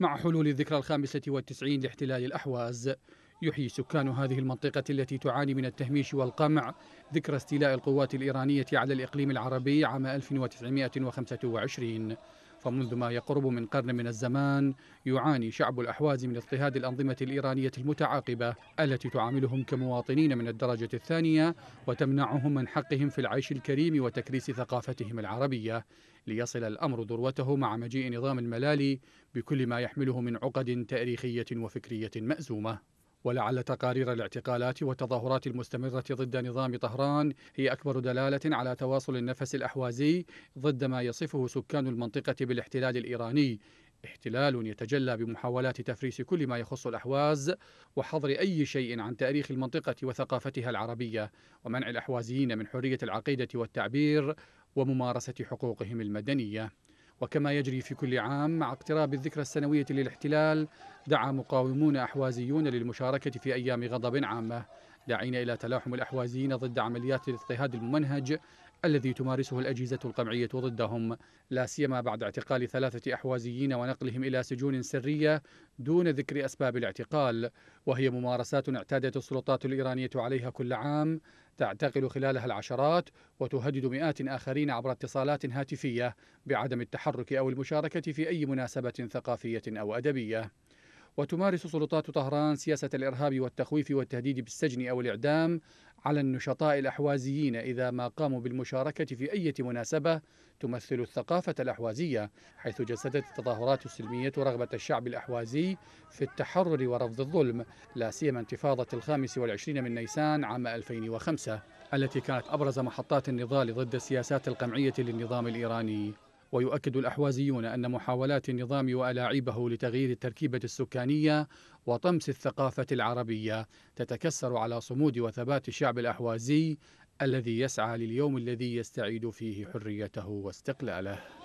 مع حلول الذكرى الخامسة والتسعين لاحتلال الأحواز يحيي سكان هذه المنطقة التي تعاني من التهميش والقمع ذكرى استيلاء القوات الإيرانية على الإقليم العربي عام 1925 فمنذ ما يقرب من قرن من الزمان يعاني شعب الأحواز من اضطهاد الأنظمة الإيرانية المتعاقبة التي تعاملهم كمواطنين من الدرجة الثانية وتمنعهم من حقهم في العيش الكريم وتكريس ثقافتهم العربية ليصل الأمر ذروته مع مجيء نظام الملالي بكل ما يحمله من عقد تاريخية وفكرية مأزومة ولعل تقارير الاعتقالات والتظاهرات المستمرة ضد نظام طهران هي أكبر دلالة على تواصل النفس الأحوازي ضد ما يصفه سكان المنطقة بالاحتلال الإيراني احتلال يتجلى بمحاولات تفريس كل ما يخص الأحواز وحظر أي شيء عن تاريخ المنطقة وثقافتها العربية ومنع الأحوازيين من حرية العقيدة والتعبير وممارسة حقوقهم المدنية وكما يجري في كل عام مع اقتراب الذكرى السنوية للاحتلال دعا مقاومون أحوازيون للمشاركة في أيام غضب عامة داعين إلى تلاحم الأحوازيين ضد عمليات الاضطهاد الممنهج الذي تمارسه الأجهزة القمعية ضدهم لا سيما بعد اعتقال ثلاثة أحوازيين ونقلهم إلى سجون سرية دون ذكر أسباب الاعتقال وهي ممارسات اعتادت السلطات الإيرانية عليها كل عام تعتقل خلالها العشرات وتهدد مئات آخرين عبر اتصالات هاتفية بعدم التحرك أو المشاركة في أي مناسبة ثقافية أو أدبية وتمارس سلطات طهران سياسة الإرهاب والتخويف والتهديد بالسجن أو الإعدام على النشطاء الأحوازيين إذا ما قاموا بالمشاركة في أي مناسبة تمثل الثقافة الأحوازية حيث جسدت التظاهرات السلمية رغبة الشعب الأحوازي في التحرر ورفض الظلم لا سيما انتفاضة الخامس والعشرين من نيسان عام 2005 التي كانت أبرز محطات النضال ضد السياسات القمعية للنظام الإيراني ويؤكد الأحوازيون أن محاولات النظام وألاعيبه لتغيير التركيبة السكانية وطمس الثقافة العربية تتكسر على صمود وثبات الشعب الأحوازي الذي يسعى لليوم الذي يستعيد فيه حريته واستقلاله